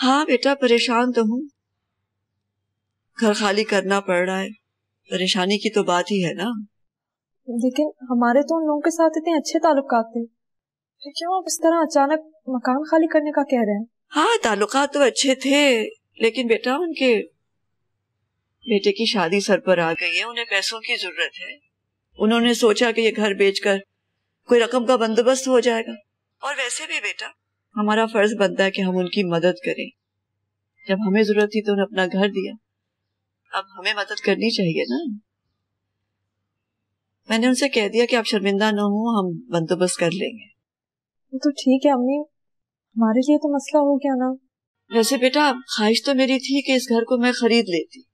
हाँ बेटा परेशान तो हूं घर खाली करना पड़ रहा है परेशानी की तो बात ही है ना लेकिन हमारे तो उन लोगों के साथ इतने अच्छे ताल्लुक थे फिर क्यों आप इस तरह अचानक मकान खाली करने का कह रहे हैं हाँ ताल्लुक तो अच्छे थे लेकिन बेटा उनके बेटे की शादी सर पर आ गई है उन्हें पैसों की जरूरत है उन्होंने सोचा कि ये घर बेचकर कोई रकम का बंदोबस्त हो जाएगा और वैसे भी बेटा हमारा फर्ज बनता है कि हम उनकी मदद करें जब हमें जरूरत थी तो उन्हें अपना घर दिया अब हमें मदद करनी चाहिए ना मैंने उनसे कह दिया कि आप शर्मिंदा ना हो हम बंदोबस्त कर लेंगे वो तो ठीक है अम्मी हमारे लिए तो मसला हो गया ना वैसे बेटा ख्वाहिश तो मेरी थी कि इस घर को मैं खरीद लेती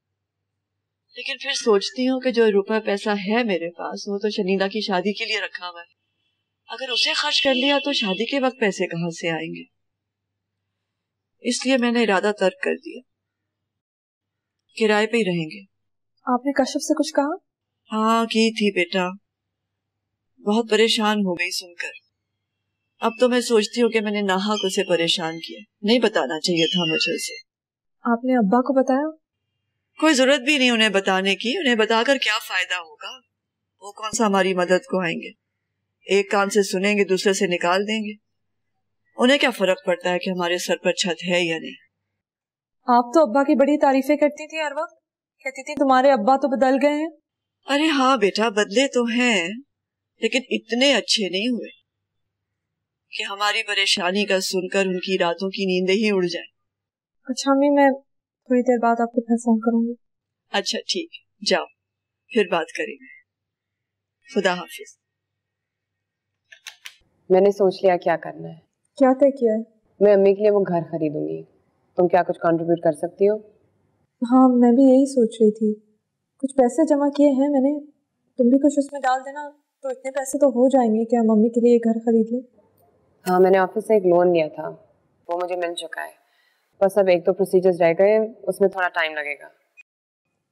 लेकिन फिर सोचती हूँ कि जो रुपया पैसा है मेरे पास वो तो शनीदा की शादी के लिए रखा हुआ है अगर उसे खर्च कर लिया तो शादी के वक्त पैसे कहा से आएंगे इसलिए मैंने इरादा तर्क कर दिया किराए पे ही रहेंगे आपने कश्यप से कुछ कहा हाँ की थी बेटा बहुत परेशान हो गई सुनकर अब तो मैं सोचती हूँ कि मैंने नाहक उसे परेशान किया नहीं बताना चाहिए था मुझे उसे आपने अब्बा को बताया कोई जरूरत भी नहीं उन्हें बताने की उन्हें बताकर क्या फायदा होगा वो कौन सा हमारी मदद को आएंगे एक कान से सुनेंगे दूसरे से निकाल देंगे उन्हें क्या फर्क पड़ता है कि हमारे सर पर छत है या नहीं आप तो अब्बा की बड़ी तारीफें करती थी हर वक्त कहती थी तुम्हारे अब्बा तो बदल गए हैं अरे हाँ बेटा बदले तो हैं लेकिन इतने अच्छे नहीं हुए कि हमारी परेशानी का सुनकर उनकी रातों की नींद ही उड़ जाए अच्छा अम्मी मैं थोड़ी देर बाद आपको फिर फोन करूंगी अच्छा ठीक जाओ फिर बात करेंगे खुदा हाफिज मैंने सोच लिया क्या करना है क्या तय किया है मैं अम्मी के लिए वो घर खरीदूंगी तुम क्या कुछ कंट्रीब्यूट कर सकती हो हाँ मैं भी यही सोच रही थी कुछ पैसे जमा किए हैं मैंने तुम भी कुछ उसमें डाल देना तो इतने पैसे तो हो जाएंगे कि हम मम्मी के लिए घर खरीद लें हाँ मैंने ऑफिस से एक लोन लिया था वो मुझे मिल चुका है बस अब एक तो प्रोसीजर्स रह गए उसमें थोड़ा टाइम लगेगा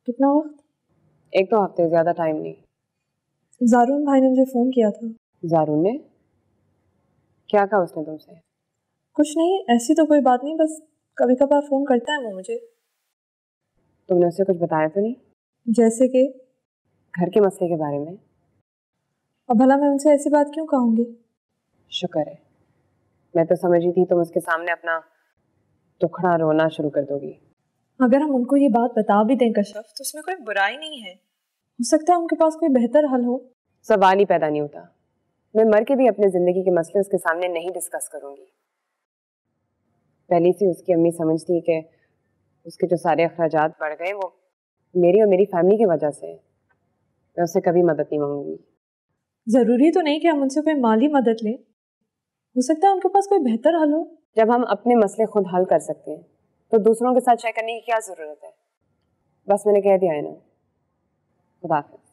कितना वक्त एक तो हफ्ते ज़्यादा टाइम नहीं जारून भाई ने मुझे फ़ोन किया था जारून ने क्या कहा उसने तुमसे कुछ नहीं ऐसी तो कोई बात नहीं बस कभी कभार फ़ोन करता है वो मुझे तुमने उसे कुछ बताया तो नहीं जैसे कि घर के मसले के बारे में और भला मैं उनसे ऐसी बात क्यों कहूँगी शुक्र है मैं तो समझी थी तुम उसके सामने अपना दुखड़ा रोना शुरू कर दोगी अगर हम उनको ये बात बता भी दें कश्यप तो उसमें कोई बुराई नहीं है हो सकता है उनके पास कोई बेहतर हल हो सवाल ही पैदा नहीं होता मैं मर के भी अपने ज़िंदगी के मसले उसके सामने नहीं डिस्कस करूँगी पहले से उसकी अम्मी समझती है कि उसके जो सारे अखराज बढ़ गए वो मेरी और मेरी फैमिली की वजह से मैं उससे कभी मदद नहीं मांगूंगी ज़रूरी तो नहीं कि हम उनसे कोई माली मदद लें हो सकता है उनके पास कोई बेहतर हल हो जब हम अपने मसले खुद हल कर सकते हैं तो दूसरों के साथ शेयर करने की क्या ज़रूरत है बस मैंने कह दिया है ना खुदाफिज